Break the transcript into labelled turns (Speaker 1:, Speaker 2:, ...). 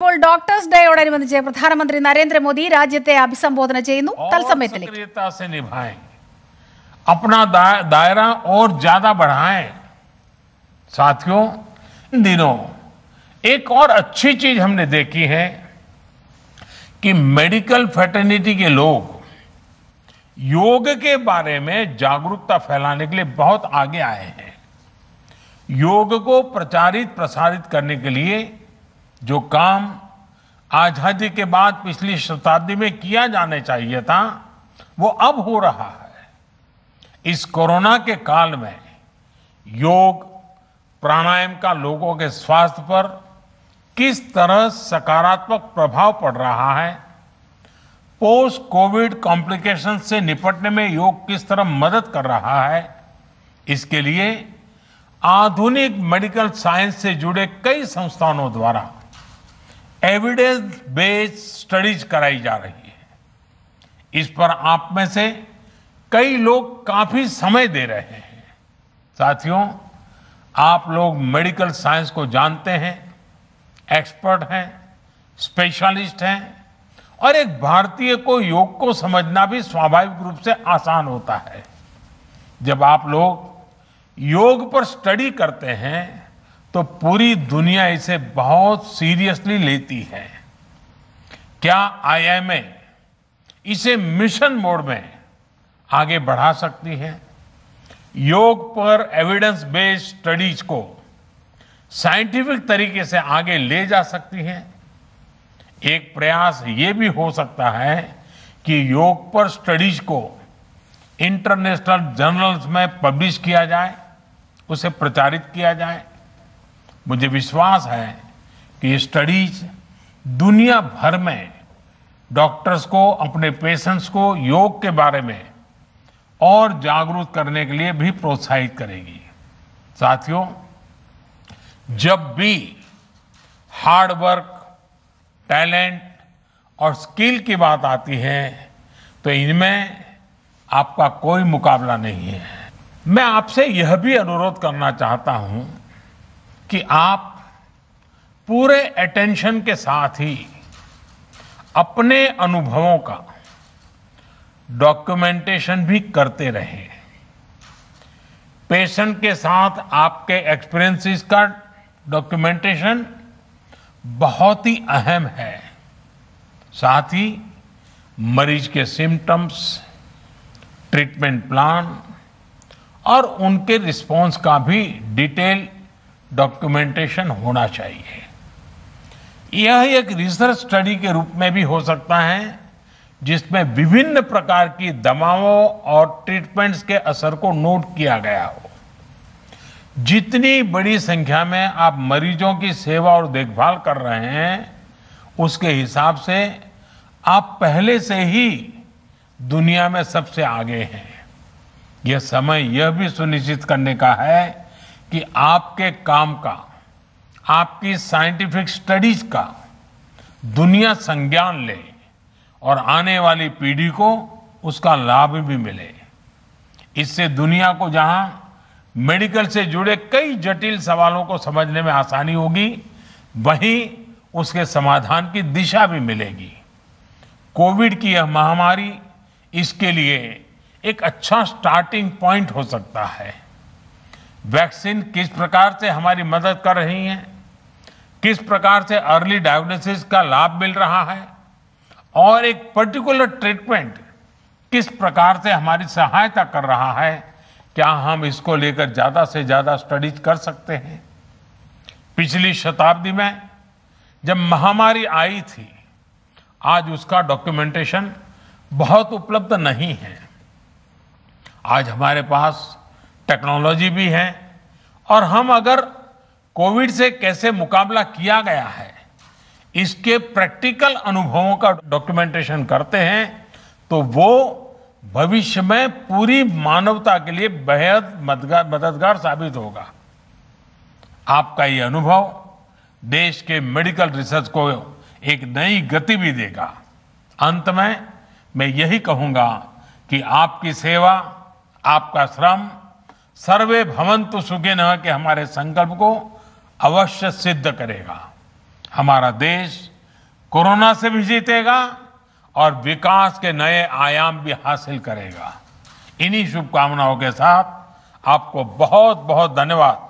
Speaker 1: doctors doctors ഡേയോടനുബന്ധിച്ച് പ്രധാനമന്ത്രി നരേന്ദ്രമോദി രാജ്യത്തെ അഭിസംബോധന ചെയ്യുന്നു अपना दायरा और ज्यादा बढ़ाएं साथियों इन दिनों एक और अच्छी चीज हमने देखी है कि मेडिकल फैटर्निटी के लोग योग के बारे में जागरूकता फैलाने के लिए बहुत आगे आए हैं योग को प्रचारित प्रसारित करने के लिए जो काम आजादी के बाद पिछली शताब्दी में किया जाने चाहिए था वो अब हो रहा है इस कोरोना के काल में योग प्राणायाम का लोगों के स्वास्थ्य पर किस तरह सकारात्मक प्रभाव पड़ रहा है पोस्ट कोविड कॉम्प्लिकेशन से निपटने में योग किस तरह मदद कर रहा है इसके लिए आधुनिक मेडिकल साइंस से जुड़े कई संस्थानों द्वारा एविडेंस बेस्ड स्टडीज कराई जा रही है इस पर आप में से कई लोग काफी समय दे रहे हैं साथियों आप लोग मेडिकल साइंस को जानते हैं एक्सपर्ट हैं स्पेशलिस्ट हैं और एक भारतीय को योग को समझना भी स्वाभाविक रूप से आसान होता है जब आप लोग योग पर स्टडी करते हैं तो पूरी दुनिया इसे बहुत सीरियसली लेती है क्या आईएमए इसे मिशन मोड में आगे बढ़ा सकती है योग पर एविडेंस बेस्ड स्टडीज को साइंटिफिक तरीके से आगे ले जा सकती है एक प्रयास ये भी हो सकता है कि योग पर स्टडीज को इंटरनेशनल जर्नल्स में पब्लिश किया जाए उसे प्रचारित किया जाए मुझे विश्वास है कि ये स्टडीज दुनिया भर में डॉक्टर्स को अपने पेशेंट्स को योग के बारे में और जागरूक करने के लिए भी प्रोत्साहित करेगी साथियों जब भी हार्डवर्क टैलेंट और स्किल की बात आती है तो इनमें आपका कोई मुकाबला नहीं है मैं आपसे यह भी अनुरोध करना चाहता हूं कि आप पूरे अटेंशन के साथ ही अपने अनुभवों का डॉक्यूमेंटेशन भी करते रहे पेशेंट के साथ आपके एक्सपीरियंसेस का डॉक्यूमेंटेशन बहुत ही अहम है साथ ही मरीज के सिम्टम्स ट्रीटमेंट प्लान और उनके रिस्पांस का भी डिटेल डॉक्यूमेंटेशन होना चाहिए यह एक रिसर्च स्टडी के रूप में भी हो सकता है जिसमें विभिन्न प्रकार की दवाओं और ट्रीटमेंट्स के असर को नोट किया गया हो जितनी बड़ी संख्या में आप मरीजों की सेवा और देखभाल कर रहे हैं उसके हिसाब से आप पहले से ही दुनिया में सबसे आगे हैं यह समय यह भी सुनिश्चित करने का है कि आपके काम का आपकी साइंटिफिक स्टडीज का दुनिया संज्ञान ले और आने वाली पीढ़ी को उसका लाभ भी मिले इससे दुनिया को जहां मेडिकल से जुड़े कई जटिल सवालों को समझने में आसानी होगी वहीं उसके समाधान की दिशा भी मिलेगी कोविड की यह महामारी इसके लिए एक अच्छा स्टार्टिंग पॉइंट हो सकता है वैक्सीन किस प्रकार से हमारी मदद कर रही हैं किस प्रकार से अर्ली डायग्नोसिस का लाभ मिल रहा है और एक पर्टिकुलर ट्रीटमेंट किस प्रकार से हमारी सहायता कर रहा है क्या हम इसको लेकर ज़्यादा से ज़्यादा स्टडीज कर सकते हैं पिछली शताब्दी में जब महामारी आई थी आज उसका डॉक्यूमेंटेशन बहुत उपलब्ध नहीं है आज हमारे पास टेक्नोलॉजी भी है और हम अगर कोविड से कैसे मुकाबला किया गया है इसके प्रैक्टिकल अनुभवों का डॉक्यूमेंटेशन करते हैं तो वो भविष्य में पूरी मानवता के लिए बेहद मददगार साबित होगा आपका ये अनुभव देश के मेडिकल रिसर्च को एक नई गति भी देगा अंत में मैं यही कहूंगा कि आपकी सेवा आपका श्रम सर्वे भवंतु न के हमारे संकल्प को अवश्य सिद्ध करेगा हमारा देश कोरोना से भी जीतेगा और विकास के नए आयाम भी हासिल करेगा इन्हीं शुभकामनाओं के साथ आपको बहुत बहुत धन्यवाद